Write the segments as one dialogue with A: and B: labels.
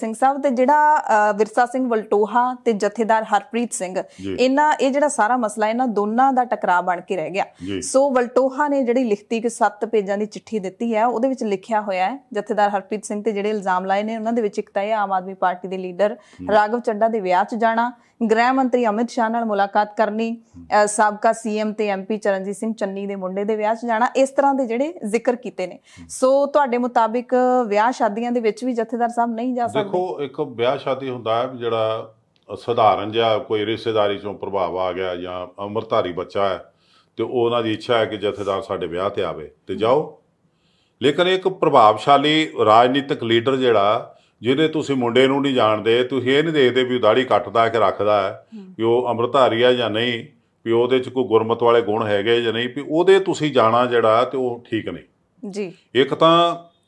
A: ਸਿੰਘ ਸਾਹਿਬ ਤੇ ਜਿਹੜਾ ਵਿਰਸਾ ਸਿੰਘ ਵਲਟੋਹਾ ਤੇ ਜਥੇਦਾਰ ਹਰਪ੍ਰੀਤ ਸਿੰਘ ਇਹਨਾਂ ਇਹ ਜਿਹੜਾ ਸਾਰਾ ਮਸਲਾ ਇਹਨਾਂ ਦੋਨਾਂ ਦਾ ਟਕਰਾਅ ਬਣ ਕੇ ਰਹਿ ਗਿਆ ਸੋ ਵਲਟੋਹਾ ਨੇ ਜਿਹੜੀ ਲਿਖਤੀ ਕਿ ਸੱਤ ਪੇਜਾਂ ਦੀ ਚਿੱਠੀ ਦਿੱਤੀ ਹੈ ਉਹਦੇ ਵਿੱਚ ਲਿਖਿਆ ਹੋਇਆ ਹੈ ਜਥੇਦਾਰ ਹਰਪ੍ਰੀਤ ਸਿੰਘ ਤੇ ਜਿਹੜੇ ਇਲਜ਼ਾਮ ਲਾਏ ਨੇ ਉਹਨਾਂ ਦੇ ਵਿੱਚ ਇੱਕ ਤਾਂ ਇਹ ਆਮ ਆਦਮੀ ਪਾਰਟੀ ਦੇ ਲੀਡਰ ਰਾਘਵ ਚੱਡਾ ਦੇ ਵਿਆਹ 'ਚ ਜਾਣਾ ਗ੍ਰਹਿ ਮੰਤਰੀ ਅਮਿਤ ਸ਼ਾਹ ਨਾਲ ਮੁਲਾਕਾਤ ਕਰਨੀ ਸਾਬਕਾ ਸੀਐਮ ਤੇ ਐਮਪੀ ਚਰਨਜੀਤ ਸਿੰਘ ਚੰਨੀ ਦੇ ਮੁੰਡੇ ਦੇ ਵਿਆਹ 'ਚ ਜਾਣਾ ਇਸ ਤਰ੍ਹਾਂ ਦੇ ਜਿਹੜੇ ਜ਼ਿਕਰ ਕੀਤੇ ਨੇ ਸੋ ਤੁਹਾਡੇ ਮੁਤਾਬਿਕ ਵਿਆਹ ਸ਼ਾਦੀਆਂ ਦੇ ਵਿੱਚ ਵੀ ਜਥੇਦਾਰ ਸਾਹਿਬ ਨਹੀਂ ਜਾ ਸਕਦੇ ਦੇਖੋ
B: ਇੱਕ ਵਿਆਹ ਸ਼ਾਦੀ ਹੁੰਦਾ ਹੈ ਜਿਹੜਾ ਸਧਾਰਨ ਜਿਹਾ ਕੋਈ ਰਿਸ਼ਤੇਦਾਰੀ ਚੋਂ ਪ੍ਰਭਾਵ ਆ ਗਿਆ ਜਾਂ ਅਮਰਤਾਰੀ ਬੱਚਾ ਹੈ ਤੇ ਉਹਨਾਂ ਦੀ ਇੱਛਾ ਹੈ ਕਿ ਜਥੇਦਾਰ ਸਾਡੇ ਵਿਆਹ ਤੇ ਆਵੇ ਤੇ ਜਾਓ ਲੇਕਿਨ ਇੱਕ ਪ੍ਰਭਾਵਸ਼ਾਲੀ ਰਾਜਨੀਤਿਕ ਲੀਡਰ ਜਿਹੜਾ ਜਿਹਦੇ ਤੁਸੀਂ ਮੁੰਡੇ ਨੂੰ ਨਹੀਂ ਜਾਣਦੇ ਤੁਸੀਂ ਇਹ ਨਹੀਂ ਦੇਖਦੇ ਵੀ ਉਹ ਦਾੜੀ ਕੱਟਦਾ ਹੈ ਕਿ ਰੱਖਦਾ ਹੈ ਕਿ ਉਹ ਅੰਮ੍ਰਿਤਧਾਰੀ ਹੈ ਜਾਂ ਨਹੀਂ ਵੀ ਉਹਦੇ 'ਚ ਕੋਈ ਗੁਰਮਤ ਵਾਲੇ ਗੁਣ ਹੈਗੇ ਜਾਂ ਨਹੀਂ ਵੀ ਉਹਦੇ ਤੁਸੀਂ ਜਾਣਾ ਜਿਹੜਾ ਤੇ ਉਹ ਠੀਕ ਨਹੀਂ ਜੀ ਇੱਕ ਤਾਂ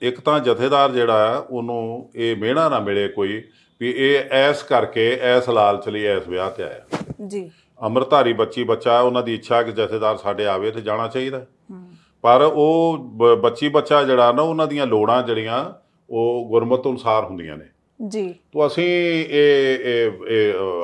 B: ਇੱਕ ਤਾਂ ਜਥੇਦਾਰ ਜਿਹੜਾ ਹੈ ਉਹਨੂੰ ਇਹ ਮਿਹਣਾ ਨਾ ਮਿਲੇ ਕੋਈ ਵੀ ਇਹ ਐਸ ਕਰਕੇ ਐਸ ਲਾਲਚ ਲਈ ਐਸ ਵਿਆਹ ਤੇ ਆਇਆ ਜੀ ਅਮਰਧਾਰੀ ਬੱਚੀ ਬੱਚਾ ਉਹਨਾਂ ਦੀ ਇੱਛਾ ਕਿ ਜਥੇਦਾਰ ਸਾਡੇ ਆਵੇ ਤੇ ਜਾਣਾ ਚਾਹੀਦਾ ਪਰ ਉਹ ਬੱਚੀ ਬੱਚਾ ਜਿਹੜਾ ਨਾ ਉਹਨਾਂ ਦੀਆਂ ਲੋੜਾਂ ਜਿਹੜੀਆਂ ਉਹ ਗੁਰਮਤ ਅਨੁਸਾਰ ਹੁੰਦੀਆਂ ਨੇ ਜੀ ਤੋਂ ਅਸੀਂ ਇਹ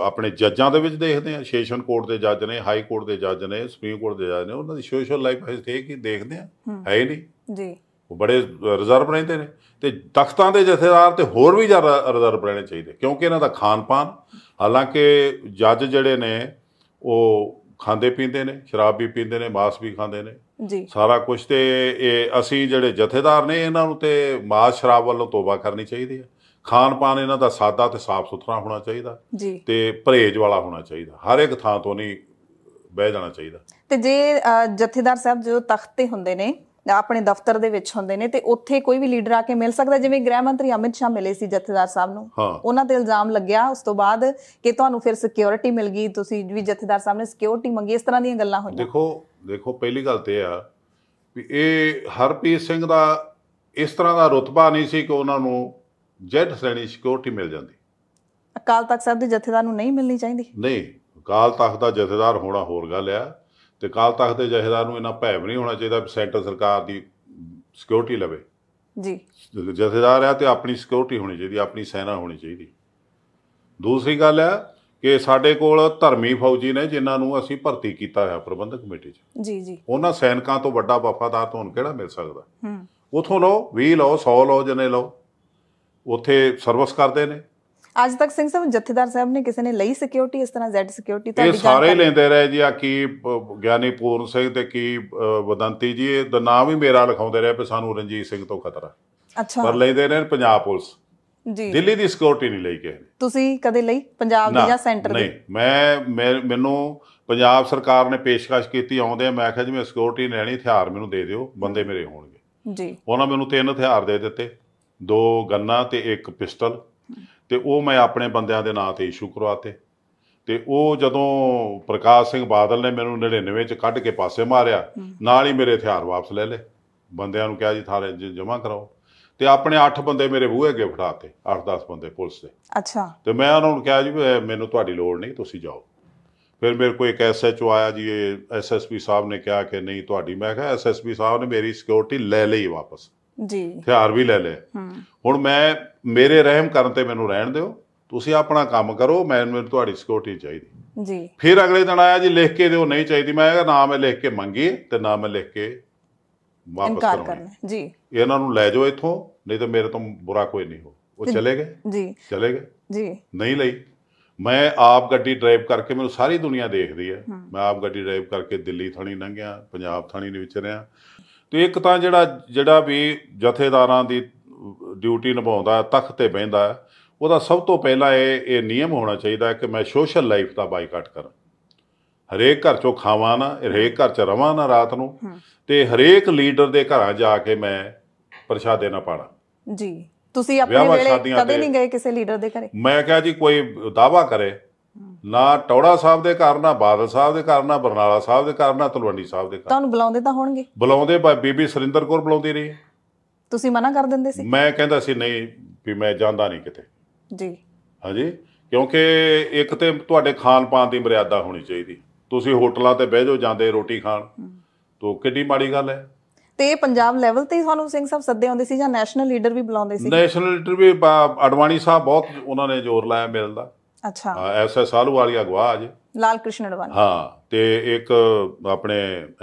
B: ਆਪਣੇ ਜੱਜਾਂ ਦੇ ਵਿੱਚ ਦੇਖਦੇ ਹਾਂ ਸੈਸ਼ਨ ਕੋਰਟ ਦੇ ਜੱਜ ਨੇ ਹਾਈ ਕੋਰਟ ਦੇ ਜੱਜ ਨੇ ਸੁਪਰੀਮ ਕੋਰਟ ਦੇ ਜੱਜ ਨੇ ਉਹਨਾਂ ਦੀ ਸੋਸ਼ਲ ਲਾਈਫ ਹੈ ਦੇਖ ਦੇਖਦੇ ਹਾਂ ਹੈ ਨਹੀਂ ਜੀ ਉਹ ਬੜੇ ਰਿਜ਼ਰਵ ਰਹਿੰਦੇ ਨੇ ਤੇ ਤਖਤਾਂ ਦੇ ਜਥੇਦਾਰ ਤੇ ਹੋਰ ਵੀ ਜ਼ਿਆਦਾ ਰਿਜ਼ਰਵ ਰਹਿਣੇ ਚਾਹੀਦੇ ਕਿਉਂਕਿ ਇਹਨਾਂ ਦਾ ਖਾਨ-ਪਾਨ ਹਾਲਾਂਕਿ ਜੱਜ ਜਿਹੜੇ ਨੇ ਉਹ ਖਾਂਦੇ ਪੀਂਦੇ ਨੇ ਸ਼ਰਾਬ ਵੀ ਪੀਂਦੇ ਨੇ ਮਾਸ ਵੀ ਖਾਂਦੇ ਨੇ ਜੀ ਸਾਰਾ ਕੁਝ ਤੇ ਇਹ ਅਸੀਂ ਜਿਹੜੇ ਜਥੇਦਾਰ ਨੇ ਇਹਨਾਂ ਨੂੰ ਤੇ ਮਾਸ ਸ਼ਰਾਬ ਵੱਲੋਂ ਤੋਬਾ ਕਰਨੀ ਚਾਹੀਦੀ ਹੈ ਖਾਣ ਪਾਣ ਇਹਨਾਂ ਦਾ ਸਾਦਾ ਤੇ ਸਾਫ਼ ਸੁਥਰਾ ਹੋਣਾ ਚਾਹੀਦਾ ਤੇ ਪਰਹੇਜ ਵਾਲਾ ਹੋਣਾ ਚਾਹੀਦਾ ਹਰ ਇੱਕ ਥਾਂ ਤੋਂ ਨਹੀਂ ਬਹਿ ਜਾਣਾ ਚਾਹੀਦਾ
A: ਤੇ ਜੇ ਜਥੇਦਾਰ ਸਾਹਿਬ ਜੋ ਤਖਤ ਤੇ ਹੁੰਦੇ ਨੇ ਆਪਣੇ ਦਫ਼ਤਰ ਦੇ ਵਿੱਚ ਹੁੰਦੇ ਨੇ ਤੇ ਉੱਥੇ ਕੋਈ ਵੀ ਲੀਡਰ ਆ ਕੇ ਮਿਲ ਸਕਦਾ ਜਿਵੇਂ ਗ੍ਰਹਿ ਮੰਤਰੀ ਅਮਿਤ ਸ਼ਾਹ ਮਿਲੇ ਸੀ ਜਥੇਦਾਰ ਸਾਹਿਬ ਨੂੰ ਉਹਨਾਂ ਤੇ ਇਲਜ਼ਾਮ ਲੱਗਿਆ ਉਸ ਤੋਂ ਬਾਅਦ ਕਿ ਤੁਹਾਨੂੰ ਫਿਰ ਸਿਕਿਉਰਿਟੀ ਮਿਲ ਗਈ ਤੁਸੀਂ ਵੀ ਜਥੇਦਾਰ ਸਾਹਿਬ ਨੇ ਸਿਕਿਉਰਿਟੀ ਮੰਗੀ ਇਸ ਤਰ੍ਹਾਂ ਦੀਆਂ ਗੱਲਾਂ ਹੋਈਆਂ ਦੇਖੋ
B: ਦੇਖੋ ਪਹਿਲੀ ਗੱਲ ਤੇ ਆ ਵੀ ਇਹ ਹਰਪ੍ਰੀਤ ਸਿੰਘ ਦਾ ਇਸ ਤਰ੍ਹਾਂ ਦਾ ਰੁਤਬਾ ਨਹੀਂ ਸੀ ਕਿ ਉਹਨਾਂ ਨੂੰ ਜੈਡ ਸ਼੍ਰੇਣੀ ਸਿਕਿਉਰਿਟੀ ਮਿਲ ਜਾਂਦੀ
A: ਅਕਾਲ ਤਖਤ ਸਾਹਿਬ ਦੇ ਜਥੇਦਾਰ ਨੂੰ ਨਹੀਂ ਮਿਲਣੀ ਚਾਹੀਦੀ
B: ਨਹੀਂ ਅਕਾਲ ਤਖਤ ਦਾ ਜਥੇਦਾਰ ਹੋਣਾ ਹੋਰ ਗੱਲ ਆ ਤੇ ਕਾਲ ਤਖਤ ਦੇ ਜਹੇਦਾਰ ਨੂੰ ਇਹਨਾਂ ਭੈਵ ਨਹੀਂ ਹੋਣਾ ਚਾਹੀਦਾ ਸੈਂਟਰ ਸਰਕਾਰ ਦੀ ਸਿਕਿਉਰਿਟੀ ਲਵੇ ਜੀ ਜਥੇਦਾਰ ਆ ਤੇ ਆਪਣੀ ਸਿਕਿਉਰਿਟੀ ਹੋਣੀ ਚਾਹੀਦੀ ਆਪਣੀ ਸੈਨਾ ਹੋਣੀ ਚਾਹੀਦੀ ਦੂਸਰੀ ਗੱਲ ਹੈ ਕਿ ਸਾਡੇ ਕੋਲ ਧਰਮੀ ਫੌਜੀ ਨੇ ਜਿਨ੍ਹਾਂ ਨੂੰ ਅਸੀਂ ਭਰਤੀ ਕੀਤਾ ਹੋਇਆ ਪ੍ਰਬੰਧਕ ਕਮੇਟੀ 'ਚ ਜੀ ਜੀ ਉਹਨਾਂ ਸੈਨਿਕਾਂ ਤੋਂ ਵੱਡਾ ਵਫਾਦਾਰ ਤੋਂ ਕਿਹੜਾ ਮਿਲ ਸਕਦਾ ਹੂੰ ਉਥੋਂ ਲੋ 20 ਲੋ 100 ਲੋ ਜਨੇ ਲੋ ਉਥੇ ਸਰਵਿਸ ਕਰਦੇ ਨੇ
A: ਅੱਜ ਤੱਕ ਸਿੰਘ ਸਾਹਿਬ ਜਥੇਦਾਰ ਸਾਹਿਬ ਨੇ ਕਿਸੇ ਨੇ ਲਈ ਸਿਕਿਉਰਿਟੀ ਇਸ ਤਰ੍ਹਾਂ ਜ਼ੈਡ ਸਿਕਿਉਰਿਟੀ ਤੁਹਾਡੀ ਇਹ ਸਾਰੇ ਲੈਂਦੇ
B: ਰਹੇ ਜੀ ਆ ਕੀ ਗਿਆਨੀ ਪੂਰਨ ਸਿੰਘ ਤੇ ਕੀ ਵਦੰਤੀ ਜੀ ਇਹ ਦਾ ਨਾਮ ਹੀ ਮੇਰਾ ਲਿਖਾਉਂਦੇ ਰਹੇ ਵੀ ਸਾਨੂੰ ਰਣਜੀਤ ਸਿੰਘ ਤੋਂ ਖਤਰਾ
A: ਅੱਛਾ ਪਰ ਲੈਂਦੇ
B: ਰਹੇ ਪੰਜਾਬ ਪੁਲਿਸ ਜੀ ਦਿੱਲੀ ਦੀ ਸਿਕਿਉਰਿਟੀ ਨਹੀਂ ਲਈ ਕਿਸੇ
A: ਤੁਸੀਂ ਕਦੇ ਲਈ ਪੰਜਾਬ ਦੀ ਜਾਂ ਸੈਂਟਰ ਦੀ ਨਹੀਂ
B: ਮੈਂ ਮੈਨੂੰ ਪੰਜਾਬ ਸਰਕਾਰ ਨੇ ਪੇਸ਼ਕਸ਼ ਕੀਤੀ ਆਉਂਦੇ ਆ ਮੈਂ ਕਿਹਾ ਜੀ ਮੈਂ ਸਿਕਿਉਰਿਟੀ ਲੈਣੀ ਹਥਿਆਰ ਮੈਨੂੰ ਦੇ ਦਿਓ ਬੰਦੇ ਮੇਰੇ ਹੋਣਗੇ ਜੀ ਉਹਨਾਂ ਮੈਨੂੰ ਤਿੰਨ ਹਥਿਆਰ ਦੇ ਦਿੱਤੇ ਦੋ ਗੰਨਾ ਤੇ ਇੱਕ ਪਿਸਟਲ ਤੇ ਉਹ ਮੈਂ ਆਪਣੇ ਬੰਦਿਆਂ ਦੇ ਨਾਂ ਤੇ ਇਸ਼ੂ ਕਰਵਾਤੇ ਤੇ ਉਹ ਜਦੋਂ ਪ੍ਰਕਾਸ਼ ਸਿੰਘ ਬਾਦਲ ਨੇ ਮੈਨੂੰ 99 ਚ ਕੱਢ ਕੇ ਪਾਸੇ ਮਾਰਿਆ ਨਾਲ ਹੀ ਮੇਰੇ ਹਥਿਆਰ ਵਾਪਸ ਲੈ ਲੇ ਬੰਦਿਆਂ ਨੂੰ ਕਿਹਾ ਜੀ ਥਾਰੇ ਜਮਾ ਕਰਾਓ ਤੇ ਆਪਣੇ 8 ਬੰਦੇ ਮੇਰੇ ਬੂਹੇ ਅੱਗੇ ਫੜਾਤੇ 8-10 ਬੰਦੇ ਪੁਲਿਸ ਦੇ ਅੱਛਾ ਤੇ ਮੈਂ ਉਹਨਾਂ ਨੂੰ ਕਿਹਾ ਜੀ ਮੈਨੂੰ ਤੁਹਾਡੀ ਲੋੜ ਨਹੀਂ ਤੁਸੀਂ ਜਾਓ ਫਿਰ ਮੇਰੇ ਕੋਈ ਇੱਕ ਐਸਐਚਓ ਆਇਆ ਜੀ ਐਸਐਸਪੀ ਸਾਹਿਬ ਨੇ ਕਿਹਾ ਕਿ ਨਹੀਂ ਤੁਹਾਡੀ ਮੈਂ ਕਿਹਾ ਐਸਐਸਪੀ ਸਾਹਿਬ ਨੇ ਮੇਰੀ ਸਿਕਿਉਰਿਟੀ ਲੈ ਲਈ ਵਾਪਸ ਜੀ ਹਥਿਆਰ ਵੀ ਲੈ ਲਿਆ ਹੁਣ ਮੈਂ ਮੇਰੇ ਰਹਿਮ ਕਰਨ ਤੇ ਮੈਨੂੰ ਰਹਿਣ ਦਿਓ ਤੁਸੀਂ ਆਪਣਾ ਕੰਮ ਕਰੋ ਮੈਨੂੰ ਤੁਹਾਡੀ ਸਿਕਿਉਰਿਟੀ ਚਾਹੀਦੀ ਜੀ ਫਿਰ ਅਗਲੇ ਦਿਨ ਆਇਆ ਜੀ ਲਿਖ ਕੇ ਦਿਓ ਨਹੀਂ ਚਾਹੀਦੀ ਮੈਂ ਕਿਹਾ ਨਾਮ ਮੈਂ ਲਿਖ ਕੇ ਮੰਗੀ ਤੇ ਨਾਮ ਲਿਖ ਕੇ ਵਾਪਸ
A: ਕਰਨਾ ਜੀ
B: ਇਹਨਾਂ ਨੂੰ ਲੈ ਜਾਓ ਇੱਥੋਂ ਨਹੀਂ ਤਾਂ ਮੇਰੇ ਤੋਂ ਬੁਰਾ ਕੋਈ ਨਹੀਂ ਹੋ ਉਹ ਚਲੇ ਗਏ ਜੀ ਚਲੇ ਗਏ ਜੀ ਨਹੀਂ ਲਈ ਮੈਂ ਆਪ ਗੱਡੀ ਡਰਾਈਵ ਕਰਕੇ ਮੈਨੂੰ ਸਾਰੀ ਦੁਨੀਆ ਦੇਖਦੀ ਹੈ ਮੈਂ ਆਪ ਗੱਡੀ ਡਰਾਈਵ ਕਰਕੇ ਦਿੱਲੀ ਥਾਣੀ ਲੰਘਿਆ ਪੰਜਾਬ ਥਾਣੀ ਦੇ ਵਿੱਚ ਰਿਆਂ ਤੇ ਇੱਕ ਤਾਂ ਜਿਹੜਾ ਜਿਹੜਾ ਵੀ ਜਥੇਦਾਰਾਂ ਦੀ ਡਿਊਟੀ ਨਿਭਾਉਂਦਾ ਤਖਤ ਤੇ ਬਹਿੰਦਾ ਉਹਦਾ ਸਭ ਤੋਂ ਪਹਿਲਾਂ ਇਹ ਇਹ ਨਿਯਮ ਹੋਣਾ ਚਾਹੀਦਾ ਕਿ ਮੈਂ ਸੋਸ਼ਲ ਲਾਈਫ ਦਾ ਬਾਈਕਾਟ ਕਰਾਂ ਹਰੇਕ ਘਰ ਚੋਂ ਖਾਵਾਂ ਨਾ ਹਰੇਕ ਘਰ ਚ ਰਵਾਂ ਨਾ ਰਾਤ ਨੂੰ ਤੇ ਹਰੇਕ ਲੀਡਰ ਦੇ ਘਰਾਂ ਜਾ ਕੇ ਮੈਂ ਪ੍ਰਸ਼ਾਦੇ ਨਾ ਪਾਣਾ
A: ਜੀ ਤੁਸੀਂ ਆਪਣੇ ਵੇਲੇ ਕਦੇ ਨਹੀਂ ਗਏ ਕਿਸੇ ਲੀਡਰ ਦੇ ਘਰੇ
B: ਮੈਂ ਕਿਹਾ ਜੀ ਕੋਈ ਦਾਵਾ ਕਰੇ ਨਾ ਟੌੜਾ ਸਾਹਿਬ ਦੇ ਘਰ ਨਾ ਬਾਦਲ ਸਾਹਿਬ ਦੇ ਘਰ ਨਾ ਬਰਨਾਲਾ ਸਾਹਿਬ ਦੇ ਘਰ ਨਾ ਤਲਵੰਡੀ ਸਾਹਿਬ ਦੇ ਘਰ
A: ਤੁਹਾਨੂੰ ਬੁਲਾਉਂਦੇ ਤਾਂ ਹੋਣਗੇ
B: ਬੁਲਾਉਂਦੇ ਬਾ- ਬੀਬੀ ਸਰਿੰਦਰ ਕੌਰ ਬੁਲਾਉਂਦੀ ਰਹੀ
A: ਤੁਸੀਂ ਮਨਾ ਕਰ ਦਿੰਦੇ ਸੀ
B: ਮੈਂ ਕਹਿੰਦਾ ਸੀ ਨਹੀਂ ਵੀ ਮੈਂ ਜਾਂਦਾ ਨਹੀਂ ਕਿਤੇ ਜੀ ਹਾਂਜੀ ਕਿਉਂਕਿ ਇੱਕ ਤੇ ਤੁਹਾਡੇ ਖਾਣ ਪਾਣ ਦੀ ਮਰਿਆਦਾ ਹੋਣੀ ਚਾਹੀਦੀ ਤੁਸੀਂ ਹੋਟਲਾਂ ਤੇ ਬਹਿ ਜਾਓ ਜਾਂਦੇ ਰੋਟੀ ਖਾਣ ਤੋ ਕਿੱਡੀ ਮਾੜੀ ਗੱਲ ਹੈ
A: ਤੇ ਇਹ ਪੰਜਾਬ ਲੈਵਲ ਤੇ ਹੀ ਸਾਨੂੰ ਸਿੰਘ ਸਾਹਿਬ ਸੱਦੇ ਆਉਂਦੇ ਸੀ ਜਾਂ ਨੈਸ਼ਨਲ ਲੀਡਰ ਵੀ ਬੁਲਾਉਂਦੇ ਸੀ ਨੈਸ਼ਨਲ
B: ਲੀਡਰ ਵੀ ਅਡਵਾਨੀ ਸਾਹਿਬ ਬਹੁਤ ਉਹਨਾਂ ਨੇ ਜ਼ੋਰ ਲਾਇਆ ਮਿਲਦਾ ਅੱਛਾ ਐਸ ਐਸਐਸ ਆਲੂਵਾਲੀਆ ਗਵਾਹ ਜੀ
A: ਲਾਲ ਕ੍ਰਿਸ਼ਨ ਅਡਵਾਨੀ
B: ਹਾਂ ਤੇ ਇੱਕ ਆਪਣੇ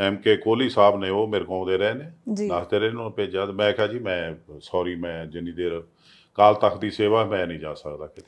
B: ਐਮ ਕੇ ਕੋਹਲੀ ਸਾਹਿਬ ਨੇ ਉਹ ਮੇਰੇ ਕੋਲ ਦੇ ਰਹੇ ਨੇ ਦੱਸਦੇ ਰਹੇ ਨੂੰ ਭੇਜਿਆ ਮੈਂ ਕਿਹਾ ਜੀ ਮੈਂ ਸੌਰੀ ਮੈਂ ਜਿੰਨੀ ਦੇਰ ਕਾਲ ਤੱਕ ਦੀ ਸੇਵਾ ਮੈਂ ਨਹੀਂ ਜਾ ਸਕਦਾ ਕਿਤੇ